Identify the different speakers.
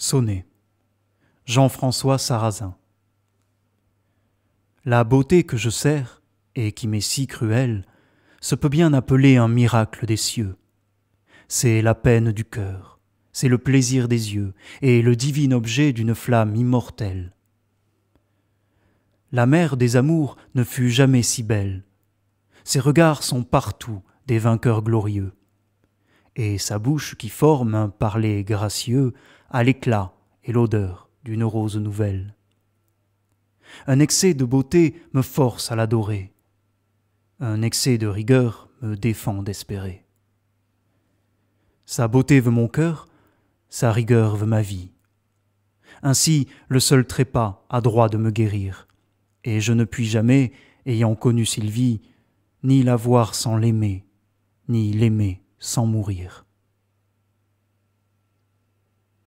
Speaker 1: Sonnet. Jean-François Sarrazin. La beauté que je sers, et qui m'est si cruelle, se peut bien appeler un miracle des cieux. C'est la peine du cœur, c'est le plaisir des yeux, et le divin objet d'une flamme immortelle. La mère des amours ne fut jamais si belle. Ses regards sont partout des vainqueurs glorieux. Et sa bouche qui forme un parler gracieux à l'éclat et l'odeur d'une rose nouvelle. Un excès de beauté me force à l'adorer. Un excès de rigueur me défend d'espérer. Sa beauté veut mon cœur, sa rigueur veut ma vie. Ainsi le seul trépas a droit de me guérir, et je ne puis jamais, ayant connu Sylvie, ni la voir sans l'aimer, ni l'aimer sans mourir.